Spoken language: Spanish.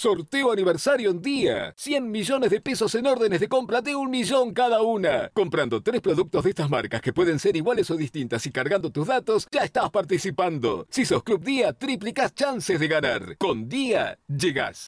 Sorteo aniversario en día. 100 millones de pesos en órdenes de compra de un millón cada una. Comprando tres productos de estas marcas que pueden ser iguales o distintas y cargando tus datos, ya estás participando. Si sos Club Día, triplicas chances de ganar. Con Día, llegás.